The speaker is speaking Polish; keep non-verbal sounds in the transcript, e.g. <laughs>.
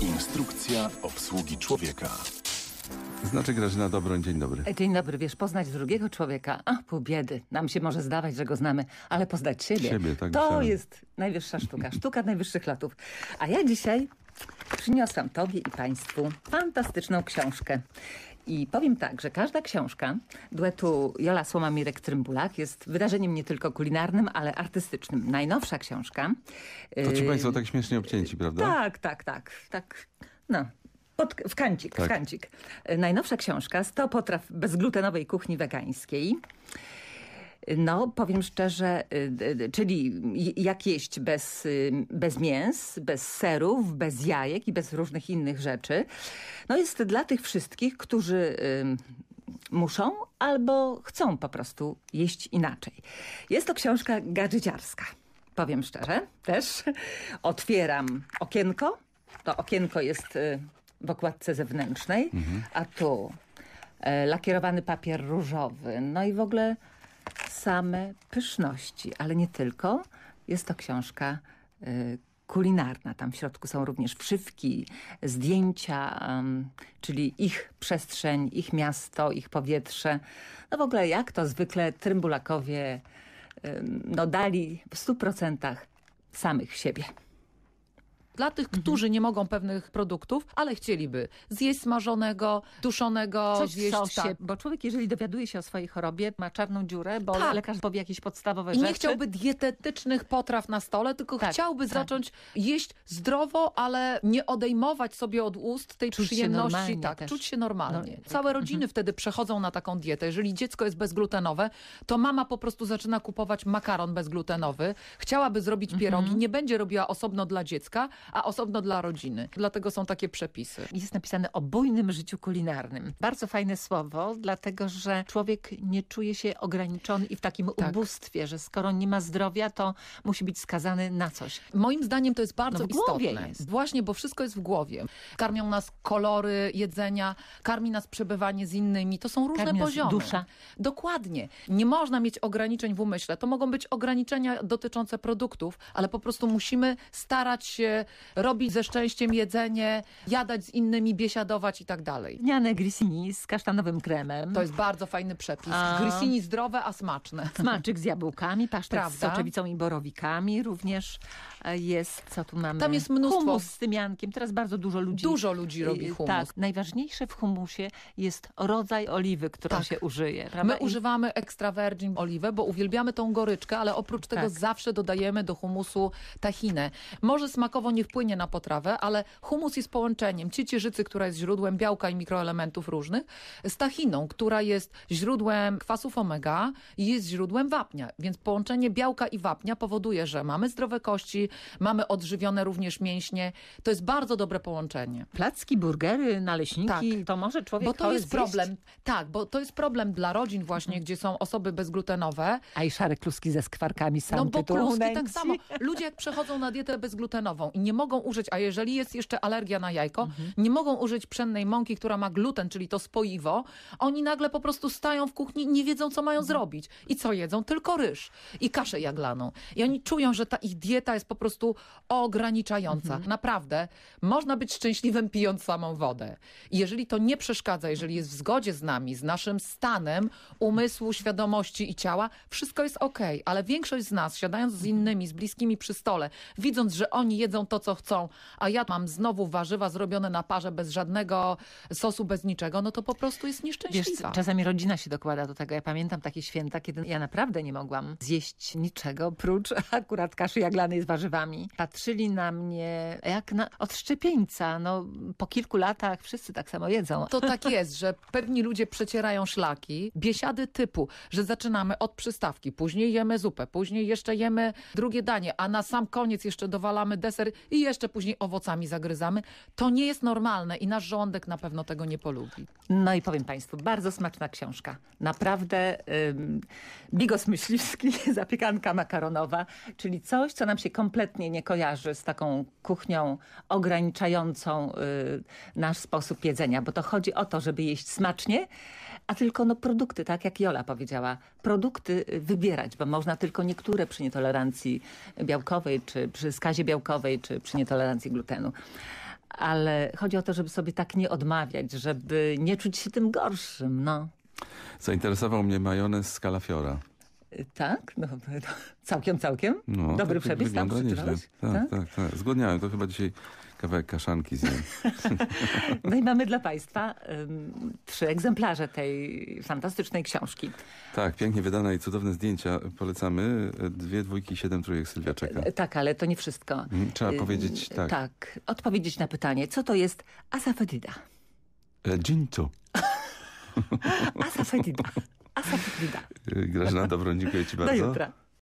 Instrukcja obsługi człowieka. Znaczy Grażyna Dobroń, dzień dobry. E, dzień dobry, wiesz, poznać drugiego człowieka, a pół biedy. Nam się może zdawać, że go znamy, ale poznać siebie, siebie tak to jest najwyższa sztuka, sztuka najwyższych latów. A ja dzisiaj przyniosłam Tobie i Państwu fantastyczną książkę. I powiem tak, że każda książka duetu Jola Słoma-Mirek Trymbulak jest wydarzeniem nie tylko kulinarnym, ale artystycznym. Najnowsza książka... To ci yy, Państwo tak śmiesznie obcięci, prawda? Tak, tak, tak. tak. No, pod, w kancik, tak. w kancik. Yy, najnowsza książka 100 potraw bezglutenowej kuchni wegańskiej. No, powiem szczerze, y, y, y, czyli jak jeść bez, bez mięs, bez serów, bez jajek i bez różnych innych rzeczy. No jest dla tych wszystkich, którzy muszą albo chcą po prostu jeść inaczej. Jest to książka gadżyciarska. Powiem szczerze, też otwieram okienko. To okienko jest w okładce zewnętrznej, mhm. a tu lakierowany papier różowy. No i w ogóle same pyszności, ale nie tylko. Jest to książka y, kulinarna. Tam w środku są również wszywki, zdjęcia, czyli ich przestrzeń, ich miasto, ich powietrze. No w ogóle jak to zwykle Trymbulakowie no dali w stu procentach samych siebie. Dla tych, mhm. którzy nie mogą pewnych produktów, ale chcieliby zjeść smażonego, duszonego, Coś zjeść... Sosie, tak. Bo człowiek, jeżeli dowiaduje się o swojej chorobie, ma czarną dziurę, bo tak. lekarz powie jakieś podstawowe I rzeczy. I nie chciałby dietetycznych potraw na stole, tylko tak, chciałby tak. zacząć jeść zdrowo, ale nie odejmować sobie od ust tej czuć przyjemności. tak, też. czuć się normalnie. No, tak. Całe rodziny mhm. wtedy przechodzą na taką dietę. Jeżeli dziecko jest bezglutenowe, to mama po prostu zaczyna kupować makaron bezglutenowy, chciałaby zrobić pierogi, mhm. nie będzie robiła osobno dla dziecka, a osobno dla rodziny. Dlatego są takie przepisy. Jest napisane o bujnym życiu kulinarnym. Bardzo fajne słowo, dlatego że człowiek nie czuje się ograniczony i w takim tak. ubóstwie, że skoro nie ma zdrowia, to musi być skazany na coś. Moim zdaniem to jest bardzo no, w głowie istotne. Jest. Właśnie, bo wszystko jest w głowie. Karmią nas kolory jedzenia, karmi nas przebywanie z innymi. To są różne karmi poziomy. dusza. Dokładnie. Nie można mieć ograniczeń w umyśle. To mogą być ograniczenia dotyczące produktów, ale po prostu musimy starać się robić ze szczęściem jedzenie, jadać z innymi, biesiadować i tak dalej. Dniane grisini z kasztanowym kremem. To jest bardzo fajny przepis. A... Grisini zdrowe, a smaczne. Smaczyk z jabłkami, pasztet Prawda? z soczewicą i borowikami również e, jest, co tu mamy? Tam jest mnóstwo. Humus z tymiankiem, teraz bardzo dużo ludzi. Dużo ludzi e, robi humus. Tak, najważniejsze w humusie jest rodzaj oliwy, którą tak. się użyje. Prawda? My I... używamy extra virgin oliwę, bo uwielbiamy tą goryczkę, ale oprócz tego tak. zawsze dodajemy do humusu tahinę. Może smakowo nie wpłynie na potrawę, ale humus jest połączeniem ciecierzycy, która jest źródłem białka i mikroelementów różnych, z tachiną, która jest źródłem kwasów omega i jest źródłem wapnia. Więc połączenie białka i wapnia powoduje, że mamy zdrowe kości, mamy odżywione również mięśnie. To jest bardzo dobre połączenie. Placki, burgery, naleśniki, tak. to może człowiek Bo to jest problem. Tak, bo to jest problem dla rodzin właśnie, gdzie są osoby bezglutenowe. A i szare kluski ze skwarkami sam No bo kluski tak samo. Ludzie jak przechodzą na dietę bezglutenową i nie mogą użyć, a jeżeli jest jeszcze alergia na jajko, mhm. nie mogą użyć pszennej mąki, która ma gluten, czyli to spoiwo. Oni nagle po prostu stają w kuchni, nie wiedzą, co mają mhm. zrobić. I co jedzą? Tylko ryż i kaszę jaglaną. I oni czują, że ta ich dieta jest po prostu ograniczająca. Mhm. Naprawdę, można być szczęśliwym pijąc samą wodę. I jeżeli to nie przeszkadza, jeżeli jest w zgodzie z nami, z naszym stanem umysłu, świadomości i ciała, wszystko jest ok, ale większość z nas, siadając z innymi, z bliskimi przy stole, widząc, że oni jedzą to, co chcą, a ja mam znowu warzywa zrobione na parze bez żadnego sosu, bez niczego, no to po prostu jest nieszczęśliwa. Wiesz, czasami rodzina się dokłada do tego. Ja pamiętam takie święta, kiedy ja naprawdę nie mogłam zjeść niczego, prócz <laughs> akurat kaszy jaglanej z warzywami. Patrzyli na mnie jak na odszczepieńca. No, po kilku latach wszyscy tak samo jedzą. To tak jest, że pewni ludzie przecierają szlaki. Biesiady typu, że zaczynamy od przystawki, później jemy zupę, później jeszcze jemy drugie danie, a na sam koniec jeszcze dowalamy deser i jeszcze później owocami zagryzamy. To nie jest normalne i nasz żołądek na pewno tego nie polubi. No i powiem Państwu, bardzo smaczna książka. Naprawdę ym, bigos myśliwski, <laughs> zapiekanka makaronowa, czyli coś, co nam się kompletnie nie kojarzy z taką kuchnią ograniczającą y, nasz sposób jedzenia, bo to chodzi o to, żeby jeść smacznie, a tylko no, produkty, tak jak Jola powiedziała, produkty y, wybierać, bo można tylko niektóre przy nietolerancji białkowej, czy przy skazie białkowej, czy przy nietolerancji glutenu. Ale chodzi o to, żeby sobie tak nie odmawiać, żeby nie czuć się tym gorszym, no. Zainteresował mnie majonez z kalafiora. Tak, no, całkiem, całkiem. No, Dobry tak przepis, tam przeczytałeś? Tak, tak, tak, tak. Zgodniałem, to chyba dzisiaj kawałek kaszanki z nim. <laughs> No i mamy dla Państwa um, trzy egzemplarze tej fantastycznej książki. Tak, pięknie wydane i cudowne zdjęcia polecamy. Dwie dwójki, siedem trójek Sylwia czeka. E, tak, ale to nie wszystko. Mhm, trzeba y, powiedzieć tak. Tak, odpowiedzieć na pytanie, co to jest asafetida? E, Dżinto. <laughs> asafetida. Asafetida. <laughs> Grażyna Dobro, dziękuję Ci bardzo. Do jutra.